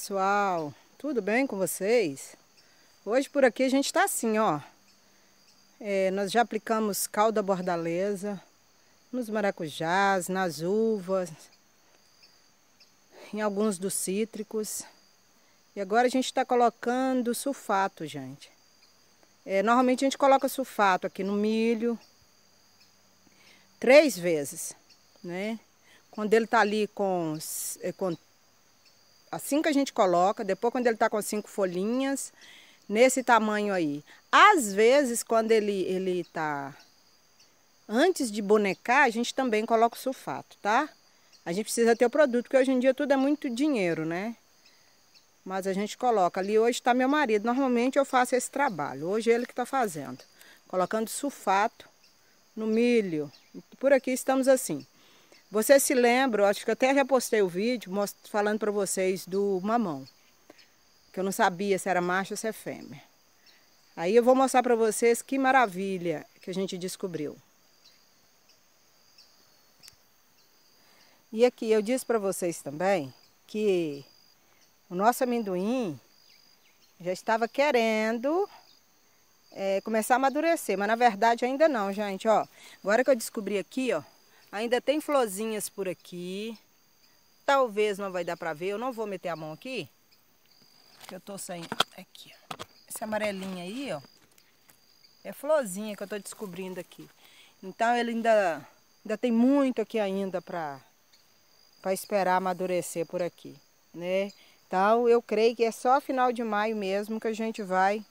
pessoal, tudo bem com vocês? Hoje por aqui a gente está assim, ó. É, nós já aplicamos calda bordaleza nos maracujás, nas uvas, em alguns dos cítricos. E agora a gente está colocando sulfato, gente. É, normalmente a gente coloca sulfato aqui no milho três vezes, né? Quando ele está ali com, é, com Assim que a gente coloca, depois quando ele está com cinco folhinhas, nesse tamanho aí. Às vezes, quando ele ele tá antes de bonecar, a gente também coloca o sulfato, tá? A gente precisa ter o produto, porque hoje em dia tudo é muito dinheiro, né? Mas a gente coloca. Ali hoje está meu marido. Normalmente eu faço esse trabalho. Hoje é ele que está fazendo. Colocando sulfato no milho. Por aqui estamos assim. Vocês se lembram, acho que eu até já postei o vídeo falando para vocês do mamão. Que eu não sabia se era macho ou se é fêmea. Aí eu vou mostrar para vocês que maravilha que a gente descobriu. E aqui eu disse para vocês também que o nosso amendoim já estava querendo é, começar a amadurecer, mas na verdade ainda não, gente, ó. Agora que eu descobri aqui, ó, Ainda tem florzinhas por aqui. Talvez não vai dar para ver, eu não vou meter a mão aqui. Que eu tô sem... Aqui, ó. Essa amarelinha aí, ó. É florzinha que eu tô descobrindo aqui. Então ele ainda, ainda tem muito aqui ainda para esperar amadurecer por aqui, né? Então eu creio que é só final de maio mesmo que a gente vai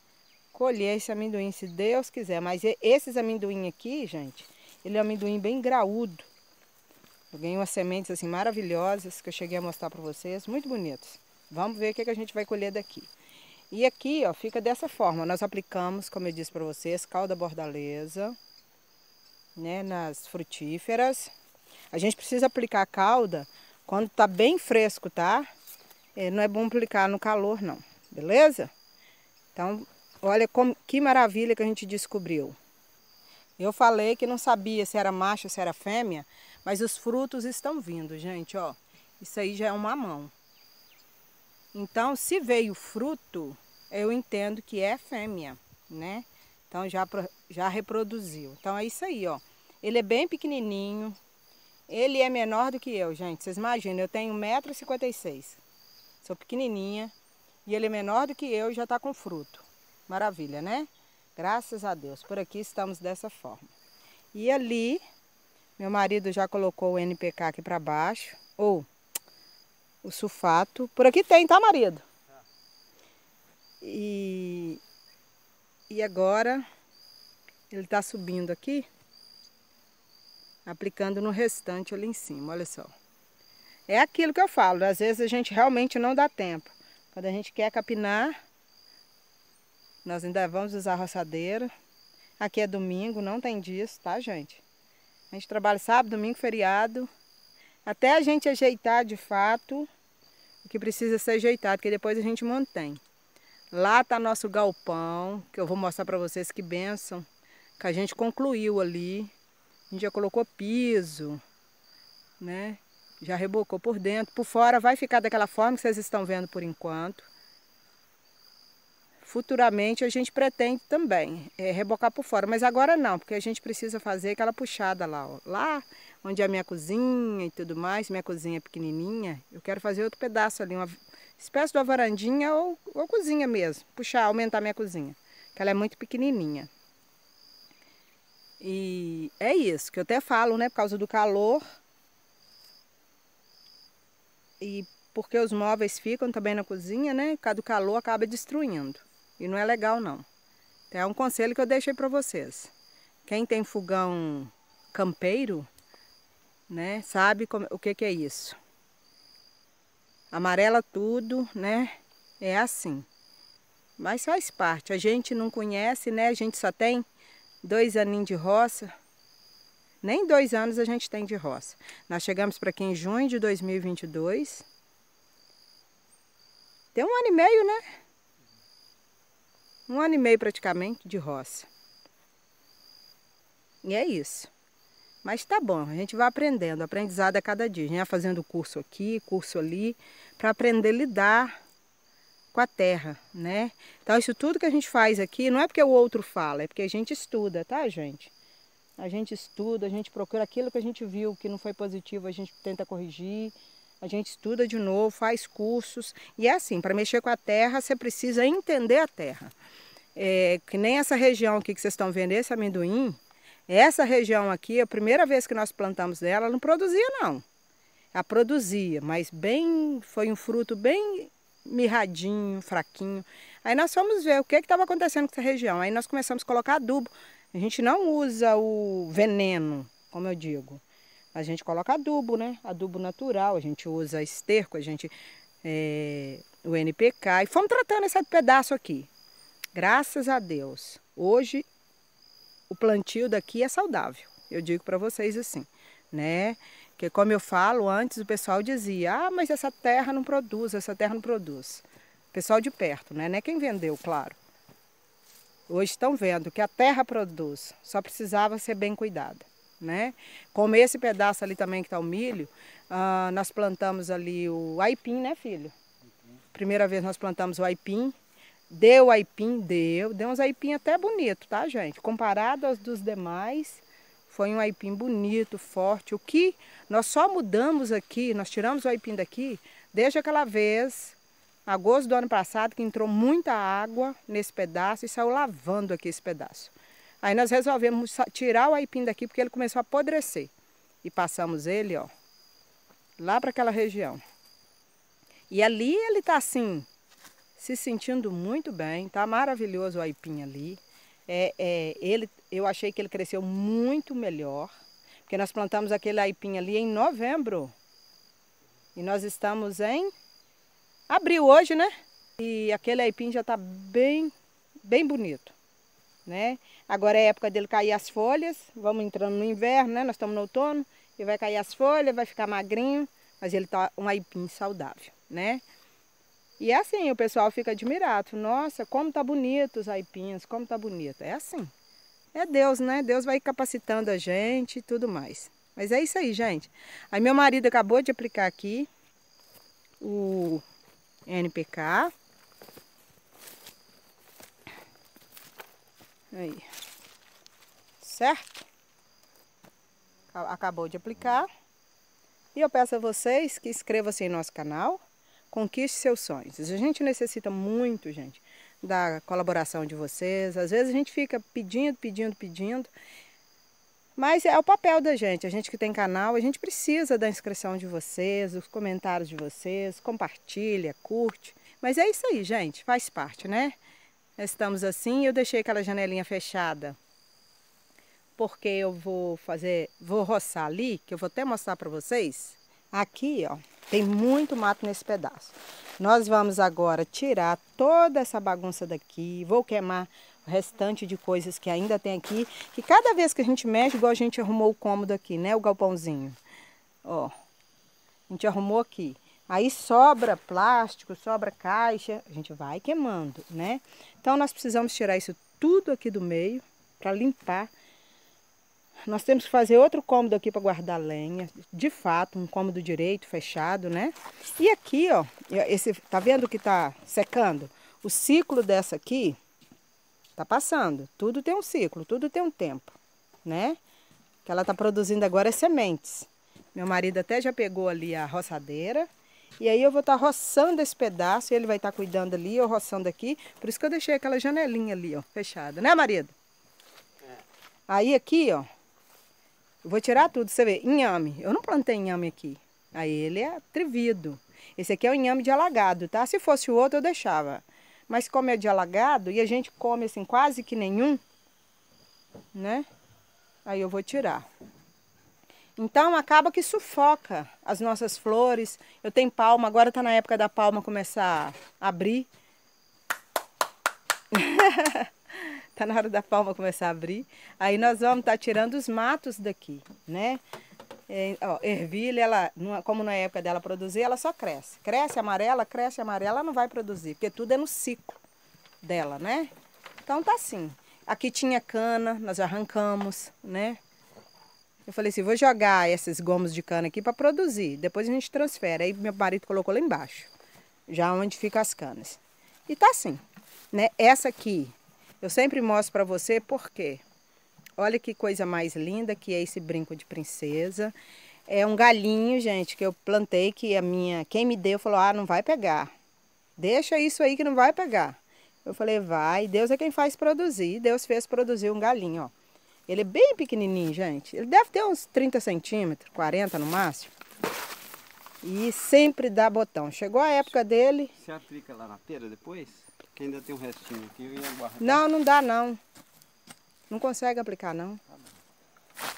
colher esse amendoim, se Deus quiser. Mas esses amendoim aqui, gente, ele é um amendoim bem graúdo. Eu ganhei umas sementes assim maravilhosas que eu cheguei a mostrar para vocês, muito bonitas. Vamos ver o que, é que a gente vai colher daqui. E aqui, ó, fica dessa forma. Nós aplicamos, como eu disse para vocês, calda bordaleza, né, nas frutíferas. A gente precisa aplicar a calda quando tá bem fresco, tá? É, não é bom aplicar no calor, não. Beleza? Então, olha como, que maravilha que a gente descobriu. Eu falei que não sabia se era macho ou se era fêmea, mas os frutos estão vindo, gente, ó. Isso aí já é uma mão. Então, se veio fruto, eu entendo que é fêmea, né? Então, já, já reproduziu. Então, é isso aí, ó. Ele é bem pequenininho. Ele é menor do que eu, gente. Vocês imaginam, eu tenho 1,56m. Sou pequenininha. E ele é menor do que eu e já está com fruto. Maravilha, né? Graças a Deus. Por aqui estamos dessa forma. E ali meu marido já colocou o NPK aqui para baixo, ou o sulfato. Por aqui tem, tá, marido? E, e agora ele tá subindo aqui, aplicando no restante ali em cima, olha só. É aquilo que eu falo, às vezes a gente realmente não dá tempo. Quando a gente quer capinar, nós ainda vamos usar a roçadeira. Aqui é domingo, não tem disso, tá, gente? A gente trabalha sábado, domingo, feriado. Até a gente ajeitar de fato o que precisa ser ajeitado, que depois a gente mantém. Lá tá nosso galpão, que eu vou mostrar para vocês que benção, que a gente concluiu ali. A gente já colocou piso, né? Já rebocou por dentro. Por fora vai ficar daquela forma que vocês estão vendo por enquanto futuramente a gente pretende também é, rebocar por fora, mas agora não, porque a gente precisa fazer aquela puxada lá, ó. lá onde é a minha cozinha e tudo mais, minha cozinha é pequenininha, eu quero fazer outro pedaço ali, uma espécie de uma varandinha ou, ou cozinha mesmo, puxar, aumentar minha cozinha, que ela é muito pequenininha. E é isso, que eu até falo, né, por causa do calor e porque os móveis ficam também na cozinha, né, por causa do calor acaba destruindo. E não é legal não. Então, é um conselho que eu deixei para vocês. Quem tem fogão campeiro, né, sabe como, o que, que é isso. Amarela tudo, né? É assim. Mas faz parte. A gente não conhece, né? A gente só tem dois aninhos de roça. Nem dois anos a gente tem de roça. Nós chegamos para aqui em junho de 2022. Tem um ano e meio, né? um ano e meio praticamente de roça. E é isso. Mas tá bom, a gente vai aprendendo, aprendizado a cada dia. A gente vai fazendo curso aqui, curso ali, para aprender a lidar com a terra, né? Então isso tudo que a gente faz aqui não é porque o outro fala, é porque a gente estuda, tá, gente? A gente estuda, a gente procura aquilo que a gente viu que não foi positivo, a gente tenta corrigir. A gente estuda de novo, faz cursos. E é assim, para mexer com a terra, você precisa entender a terra. É, que nem essa região aqui que vocês estão vendo, esse amendoim, essa região aqui, a primeira vez que nós plantamos dela, não produzia não. Ela ah, produzia, mas bem, foi um fruto bem mirradinho, fraquinho. Aí nós fomos ver o que estava acontecendo com essa região. Aí nós começamos a colocar adubo. A gente não usa o veneno, como eu digo a gente coloca adubo, né? Adubo natural, a gente usa esterco, a gente é, o NPK e fomos tratando esse pedaço aqui. Graças a Deus, hoje o plantio daqui é saudável. Eu digo para vocês assim, né? Que como eu falo, antes o pessoal dizia: "Ah, mas essa terra não produz, essa terra não produz". Pessoal de perto, né? É quem vendeu, claro. Hoje estão vendo que a terra produz, só precisava ser bem cuidada né? Como esse pedaço ali também que está o milho, ah, nós plantamos ali o aipim, né, filho? Primeira vez nós plantamos o aipim. Deu aipim? Deu. Deu uns aipim até bonito, tá, gente? Comparado aos dos demais, foi um aipim bonito, forte. O que nós só mudamos aqui, nós tiramos o aipim daqui, desde aquela vez, agosto do ano passado, que entrou muita água nesse pedaço e saiu lavando aqui esse pedaço. Aí nós resolvemos tirar o aipim daqui porque ele começou a apodrecer. E passamos ele, ó, lá para aquela região. E ali ele está assim, se sentindo muito bem, Está maravilhoso o aipim ali. É, é, ele, eu achei que ele cresceu muito melhor, porque nós plantamos aquele aipim ali em novembro. E nós estamos em abril hoje, né? E aquele aipim já está bem, bem bonito né? Agora é época dele cair as folhas, vamos entrando no inverno, né? Nós estamos no outono, e vai cair as folhas, vai ficar magrinho, mas ele tá um aipim saudável, né? E é assim, o pessoal fica admirado. Nossa, como tá bonito os aipinhos, como tá bonito. É assim. É Deus, né? Deus vai capacitando a gente e tudo mais. Mas é isso aí, gente. Aí meu marido acabou de aplicar aqui o NPK, Aí. Certo? Acabou de aplicar. E eu peço a vocês que inscrevam-se em nosso canal. Conquiste seus sonhos. A gente necessita muito, gente, da colaboração de vocês. Às vezes a gente fica pedindo, pedindo, pedindo. Mas é o papel da gente, a gente que tem canal, a gente precisa da inscrição de vocês, dos comentários de vocês, compartilha, curte. Mas é isso aí, gente, faz parte, né? estamos assim, eu deixei aquela janelinha fechada. Porque eu vou fazer, vou roçar ali, que eu vou até mostrar para vocês. Aqui, ó, tem muito mato nesse pedaço. Nós vamos agora tirar toda essa bagunça daqui, vou queimar o restante de coisas que ainda tem aqui, que cada vez que a gente mexe, igual a gente arrumou o cômodo aqui, né, o galpãozinho. Ó, a gente arrumou aqui. Aí sobra plástico, sobra caixa, a gente vai queimando, né? Então nós precisamos tirar isso tudo aqui do meio para limpar. Nós temos que fazer outro cômodo aqui para guardar lenha, de fato, um cômodo direito, fechado, né? E aqui, ó, esse, tá vendo que tá secando? O ciclo dessa aqui tá passando. Tudo tem um ciclo, tudo tem um tempo, né? Que ela tá produzindo agora é sementes. Meu marido até já pegou ali a roçadeira, e aí eu vou estar tá roçando esse pedaço, ele vai estar tá cuidando ali, eu roçando aqui. Por isso que eu deixei aquela janelinha ali, ó, fechada, né, marido? É. Aí aqui, ó, eu vou tirar tudo, você vê, inhame. Eu não plantei inhame aqui. Aí ele é atrevido. Esse aqui é o inhame de alagado, tá? Se fosse o outro, eu deixava. Mas como é de alagado, e a gente come assim quase que nenhum, né? Aí eu vou tirar. Então acaba que sufoca as nossas flores. Eu tenho palma, agora está na época da palma começar a abrir. tá na hora da palma começar a abrir. Aí nós vamos estar tá tirando os matos daqui, né? É, ó, ervilha, ela, como na época dela produzir, ela só cresce. Cresce amarela, cresce amarela, ela não vai produzir, porque tudo é no ciclo dela, né? Então tá assim. Aqui tinha cana, nós arrancamos, né? Eu falei assim, vou jogar essas gomos de cana aqui para produzir, depois a gente transfere. Aí meu marido colocou lá embaixo, já onde fica as canas. E tá assim, né? Essa aqui, eu sempre mostro para você porque. Olha que coisa mais linda que é esse brinco de princesa. É um galinho, gente, que eu plantei, que a minha, quem me deu falou, ah, não vai pegar. Deixa isso aí que não vai pegar. Eu falei, vai, Deus é quem faz produzir. Deus fez produzir um galinho, ó. Ele é bem pequenininho, gente. Ele deve ter uns 30 centímetros, 40 no máximo. E sempre dá botão. Chegou a época dele... Você aplica lá na telha depois? Que ainda tem um restinho aqui. Eu ia guardar. Não, não dá não. Não consegue aplicar não.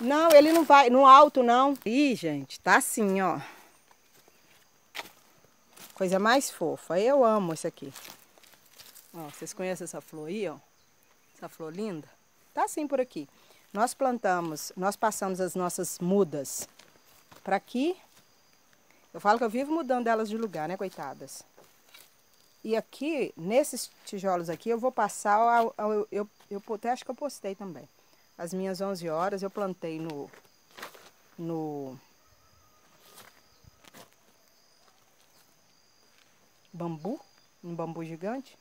Não, ele não vai, no alto não. Ih, gente, tá assim, ó. Coisa mais fofa. Eu amo isso aqui. Ó, vocês conhecem essa flor aí, ó? Essa flor linda? Tá assim por aqui. Nós plantamos, nós passamos as nossas mudas para aqui. Eu falo que eu vivo mudando elas de lugar, né, coitadas? E aqui, nesses tijolos aqui, eu vou passar, ao, ao, eu, eu, eu até acho que eu postei também. As minhas 11 horas eu plantei no, no bambu, um bambu gigante.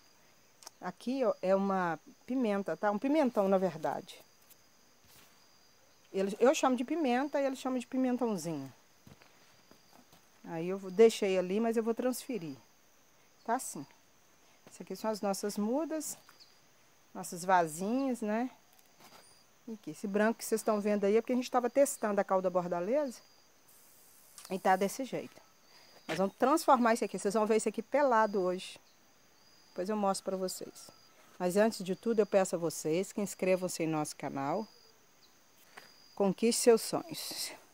Aqui ó, é uma pimenta, tá? Um pimentão, na verdade eu chamo de pimenta e eles chamam de pimentãozinho. Aí eu deixei ali, mas eu vou transferir. Tá assim. Isso aqui são as nossas mudas, nossas vasinhas, né? E aqui, esse branco que vocês estão vendo aí é porque a gente estava testando a calda bordaleza. E tá desse jeito. Nós vamos transformar isso aqui. Vocês vão ver isso aqui pelado hoje. Depois eu mostro para vocês. Mas antes de tudo, eu peço a vocês que inscrevam-se em nosso canal. Conquiste seus sonhos.